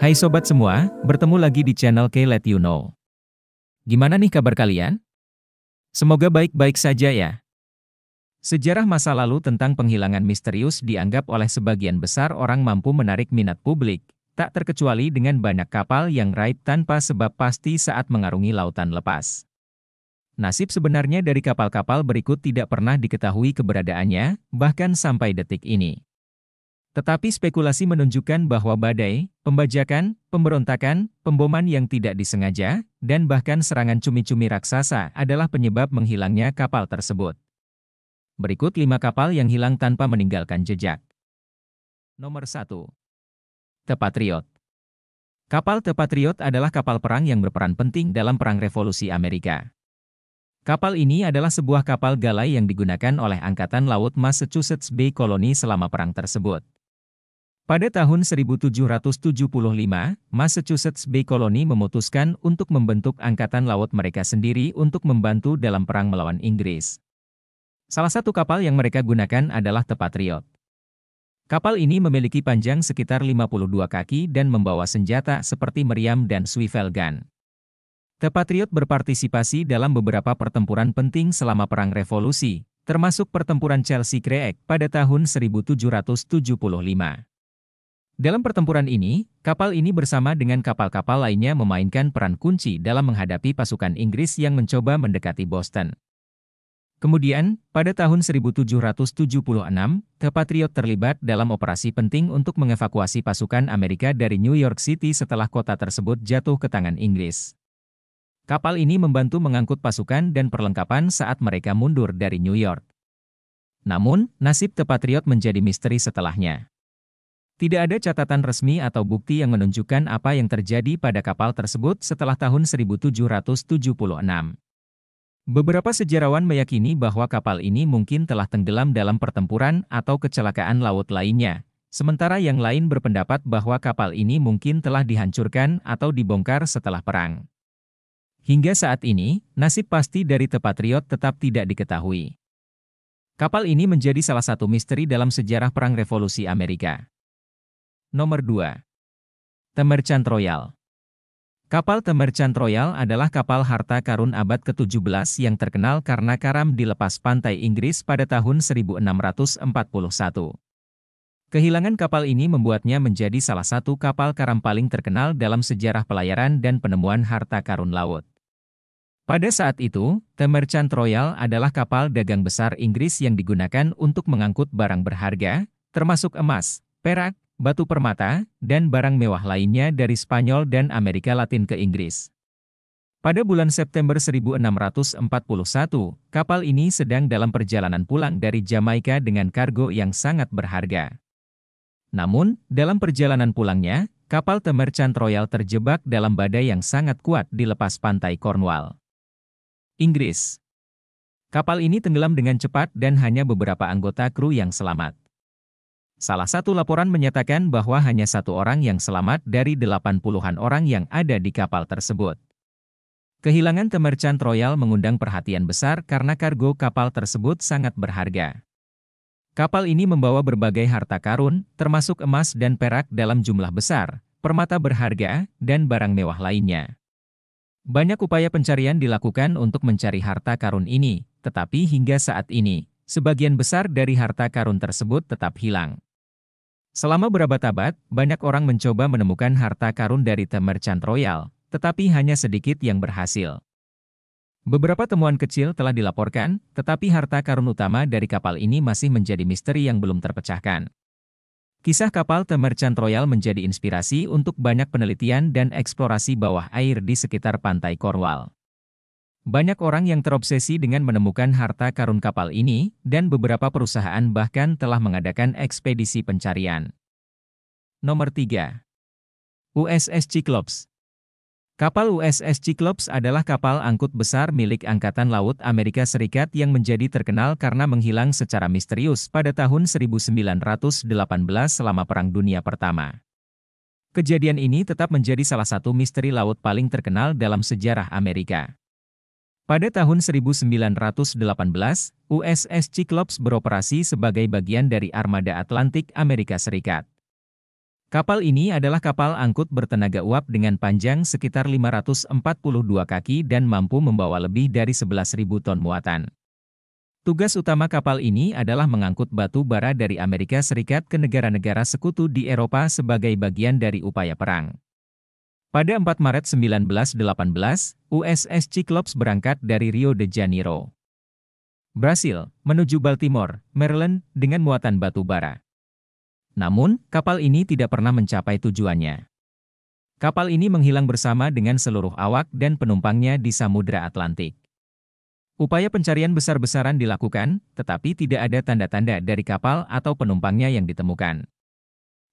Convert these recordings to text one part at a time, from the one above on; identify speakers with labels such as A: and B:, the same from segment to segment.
A: Hai sobat semua, bertemu lagi di channel K Let You Know. Gimana nih kabar kalian? Semoga baik-baik saja ya. Sejarah masa lalu tentang penghilangan misterius dianggap oleh sebagian besar orang mampu menarik minat publik, tak terkecuali dengan banyak kapal yang raib tanpa sebab pasti saat mengarungi lautan lepas. Nasib sebenarnya dari kapal-kapal berikut tidak pernah diketahui keberadaannya, bahkan sampai detik ini. Tetapi spekulasi menunjukkan bahwa badai, pembajakan, pemberontakan, pemboman yang tidak disengaja, dan bahkan serangan cumi-cumi raksasa adalah penyebab menghilangnya kapal tersebut. Berikut lima kapal yang hilang tanpa meninggalkan jejak. Nomor 1. Patriot. Kapal Patriot adalah kapal perang yang berperan penting dalam Perang Revolusi Amerika. Kapal ini adalah sebuah kapal galai yang digunakan oleh Angkatan Laut Massachusetts Bay Colony selama perang tersebut. Pada tahun 1775, Massachusetts Bay Colony memutuskan untuk membentuk angkatan laut mereka sendiri untuk membantu dalam perang melawan Inggris. Salah satu kapal yang mereka gunakan adalah The Patriot. Kapal ini memiliki panjang sekitar 52 kaki dan membawa senjata seperti meriam dan swivel gun. The Patriot berpartisipasi dalam beberapa pertempuran penting selama Perang Revolusi, termasuk pertempuran Chelsea Creek pada tahun 1775. Dalam pertempuran ini, kapal ini bersama dengan kapal-kapal lainnya memainkan peran kunci dalam menghadapi pasukan Inggris yang mencoba mendekati Boston. Kemudian, pada tahun 1776, The Patriot terlibat dalam operasi penting untuk mengevakuasi pasukan Amerika dari New York City setelah kota tersebut jatuh ke tangan Inggris. Kapal ini membantu mengangkut pasukan dan perlengkapan saat mereka mundur dari New York. Namun, nasib The Patriot menjadi misteri setelahnya. Tidak ada catatan resmi atau bukti yang menunjukkan apa yang terjadi pada kapal tersebut setelah tahun 1776. Beberapa sejarawan meyakini bahwa kapal ini mungkin telah tenggelam dalam pertempuran atau kecelakaan laut lainnya, sementara yang lain berpendapat bahwa kapal ini mungkin telah dihancurkan atau dibongkar setelah perang. Hingga saat ini, nasib pasti dari The Patriot tetap tidak diketahui. Kapal ini menjadi salah satu misteri dalam sejarah Perang Revolusi Amerika. Nomor 2. Temerchant Royal Kapal Temerchant Royal adalah kapal harta karun abad ke-17 yang terkenal karena karam di lepas pantai Inggris pada tahun 1641. Kehilangan kapal ini membuatnya menjadi salah satu kapal karam paling terkenal dalam sejarah pelayaran dan penemuan harta karun laut. Pada saat itu, Temerchant Royal adalah kapal dagang besar Inggris yang digunakan untuk mengangkut barang berharga, termasuk emas, perak, batu permata, dan barang mewah lainnya dari Spanyol dan Amerika Latin ke Inggris. Pada bulan September 1641, kapal ini sedang dalam perjalanan pulang dari Jamaika dengan kargo yang sangat berharga. Namun, dalam perjalanan pulangnya, kapal The Merchant Royal terjebak dalam badai yang sangat kuat di lepas pantai Cornwall. Inggris Kapal ini tenggelam dengan cepat dan hanya beberapa anggota kru yang selamat. Salah satu laporan menyatakan bahwa hanya satu orang yang selamat dari 80-an orang yang ada di kapal tersebut. Kehilangan The Royal mengundang perhatian besar karena kargo kapal tersebut sangat berharga. Kapal ini membawa berbagai harta karun, termasuk emas dan perak dalam jumlah besar, permata berharga, dan barang mewah lainnya. Banyak upaya pencarian dilakukan untuk mencari harta karun ini, tetapi hingga saat ini, sebagian besar dari harta karun tersebut tetap hilang. Selama berabad-abad, banyak orang mencoba menemukan harta karun dari The Merchant Royal, tetapi hanya sedikit yang berhasil. Beberapa temuan kecil telah dilaporkan, tetapi harta karun utama dari kapal ini masih menjadi misteri yang belum terpecahkan. Kisah kapal The Merchant Royal menjadi inspirasi untuk banyak penelitian dan eksplorasi bawah air di sekitar pantai Cornwall. Banyak orang yang terobsesi dengan menemukan harta karun kapal ini, dan beberapa perusahaan bahkan telah mengadakan ekspedisi pencarian. Nomor 3. USS Cyclops Kapal USS Cyclops adalah kapal angkut besar milik Angkatan Laut Amerika Serikat yang menjadi terkenal karena menghilang secara misterius pada tahun 1918 selama Perang Dunia Pertama. Kejadian ini tetap menjadi salah satu misteri laut paling terkenal dalam sejarah Amerika. Pada tahun 1918, USS Cyclops beroperasi sebagai bagian dari Armada Atlantik Amerika Serikat. Kapal ini adalah kapal angkut bertenaga uap dengan panjang sekitar 542 kaki dan mampu membawa lebih dari 11.000 ton muatan. Tugas utama kapal ini adalah mengangkut batu bara dari Amerika Serikat ke negara-negara sekutu di Eropa sebagai bagian dari upaya perang. Pada 4 Maret 1918, USS Cyclops berangkat dari Rio de Janeiro, Brasil, menuju Baltimore, Maryland, dengan muatan batu bara. Namun, kapal ini tidak pernah mencapai tujuannya. Kapal ini menghilang bersama dengan seluruh awak dan penumpangnya di Samudra Atlantik. Upaya pencarian besar-besaran dilakukan, tetapi tidak ada tanda-tanda dari kapal atau penumpangnya yang ditemukan.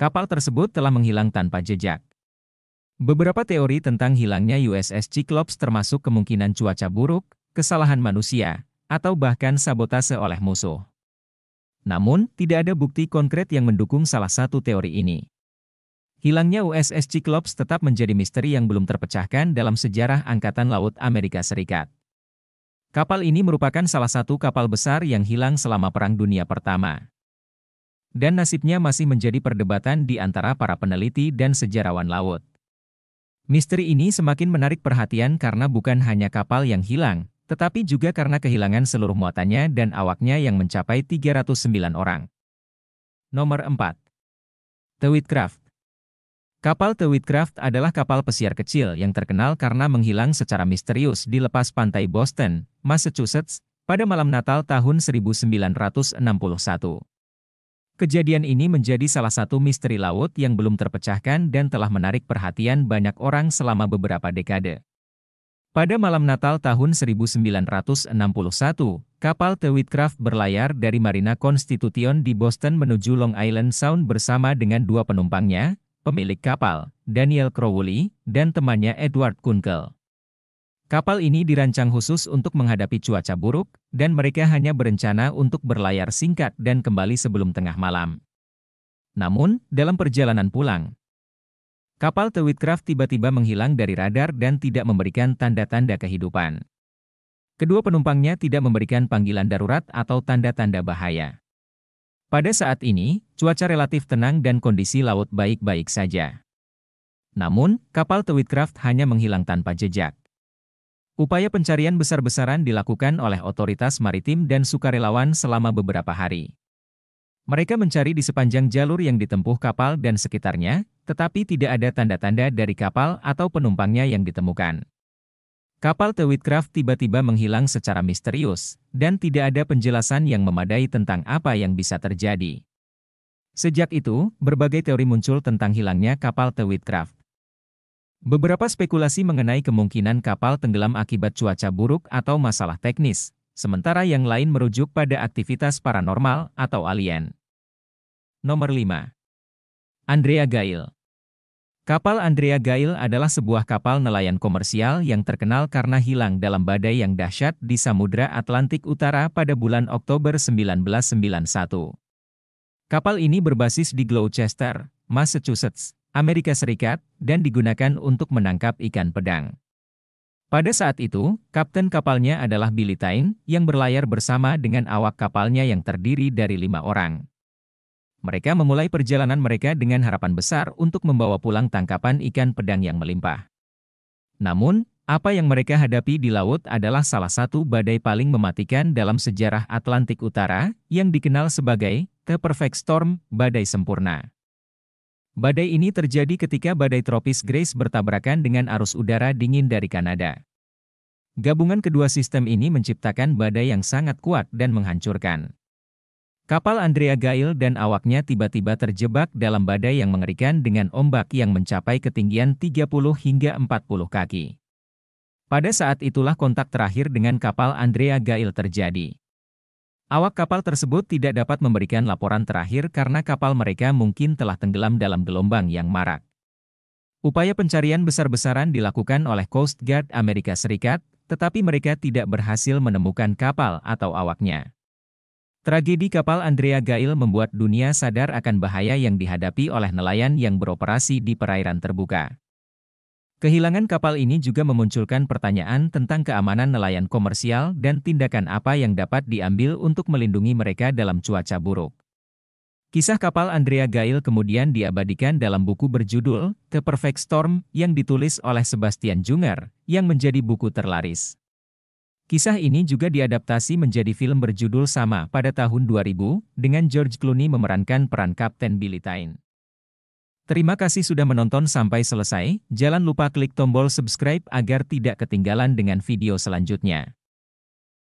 A: Kapal tersebut telah menghilang tanpa jejak. Beberapa teori tentang hilangnya USS Cyclops termasuk kemungkinan cuaca buruk, kesalahan manusia, atau bahkan sabotase oleh musuh. Namun, tidak ada bukti konkret yang mendukung salah satu teori ini. Hilangnya USS Cyclops tetap menjadi misteri yang belum terpecahkan dalam sejarah Angkatan Laut Amerika Serikat. Kapal ini merupakan salah satu kapal besar yang hilang selama Perang Dunia Pertama. Dan nasibnya masih menjadi perdebatan di antara para peneliti dan sejarawan laut. Misteri ini semakin menarik perhatian karena bukan hanya kapal yang hilang, tetapi juga karena kehilangan seluruh muatannya dan awaknya yang mencapai 309 orang. Nomor 4. The Whitcraft Kapal The Whitcraft adalah kapal pesiar kecil yang terkenal karena menghilang secara misterius di lepas pantai Boston, Massachusetts, pada malam Natal tahun 1961. Kejadian ini menjadi salah satu misteri laut yang belum terpecahkan dan telah menarik perhatian banyak orang selama beberapa dekade. Pada malam Natal tahun 1961, kapal The Whitcraft berlayar dari Marina Constitution di Boston menuju Long Island Sound bersama dengan dua penumpangnya, pemilik kapal, Daniel Crowley, dan temannya Edward Kunkel. Kapal ini dirancang khusus untuk menghadapi cuaca buruk, dan mereka hanya berencana untuk berlayar singkat dan kembali sebelum tengah malam. Namun, dalam perjalanan pulang, kapal The Whitcraft tiba-tiba menghilang dari radar dan tidak memberikan tanda-tanda kehidupan. Kedua penumpangnya tidak memberikan panggilan darurat atau tanda-tanda bahaya. Pada saat ini, cuaca relatif tenang dan kondisi laut baik-baik saja. Namun, kapal The Whitcraft hanya menghilang tanpa jejak. Upaya pencarian besar-besaran dilakukan oleh otoritas maritim dan sukarelawan selama beberapa hari. Mereka mencari di sepanjang jalur yang ditempuh kapal dan sekitarnya, tetapi tidak ada tanda-tanda dari kapal atau penumpangnya yang ditemukan. Kapal The Whitcraft tiba-tiba menghilang secara misterius, dan tidak ada penjelasan yang memadai tentang apa yang bisa terjadi. Sejak itu, berbagai teori muncul tentang hilangnya kapal The Whitcraft. Beberapa spekulasi mengenai kemungkinan kapal tenggelam akibat cuaca buruk atau masalah teknis, sementara yang lain merujuk pada aktivitas paranormal atau alien. Nomor 5. Andrea Gail Kapal Andrea Gail adalah sebuah kapal nelayan komersial yang terkenal karena hilang dalam badai yang dahsyat di Samudra Atlantik Utara pada bulan Oktober 1991. Kapal ini berbasis di Gloucester, Massachusetts, Amerika Serikat, dan digunakan untuk menangkap ikan pedang. Pada saat itu, kapten kapalnya adalah Billy Tain, yang berlayar bersama dengan awak kapalnya yang terdiri dari lima orang. Mereka memulai perjalanan mereka dengan harapan besar untuk membawa pulang tangkapan ikan pedang yang melimpah. Namun, apa yang mereka hadapi di laut adalah salah satu badai paling mematikan dalam sejarah Atlantik Utara, yang dikenal sebagai The Perfect Storm, Badai Sempurna. Badai ini terjadi ketika badai tropis Grace bertabrakan dengan arus udara dingin dari Kanada. Gabungan kedua sistem ini menciptakan badai yang sangat kuat dan menghancurkan. Kapal Andrea Gail dan awaknya tiba-tiba terjebak dalam badai yang mengerikan dengan ombak yang mencapai ketinggian 30 hingga 40 kaki. Pada saat itulah kontak terakhir dengan kapal Andrea Gail terjadi. Awak kapal tersebut tidak dapat memberikan laporan terakhir karena kapal mereka mungkin telah tenggelam dalam gelombang yang marak. Upaya pencarian besar-besaran dilakukan oleh Coast Guard Amerika Serikat, tetapi mereka tidak berhasil menemukan kapal atau awaknya. Tragedi kapal Andrea Gail membuat dunia sadar akan bahaya yang dihadapi oleh nelayan yang beroperasi di perairan terbuka. Kehilangan kapal ini juga memunculkan pertanyaan tentang keamanan nelayan komersial dan tindakan apa yang dapat diambil untuk melindungi mereka dalam cuaca buruk. Kisah kapal Andrea Gail kemudian diabadikan dalam buku berjudul The Perfect Storm yang ditulis oleh Sebastian Junger, yang menjadi buku terlaris. Kisah ini juga diadaptasi menjadi film berjudul sama pada tahun 2000, dengan George Clooney memerankan peran Kapten Billy Tyne. Terima kasih sudah menonton sampai selesai, jangan lupa klik tombol subscribe agar tidak ketinggalan dengan video selanjutnya.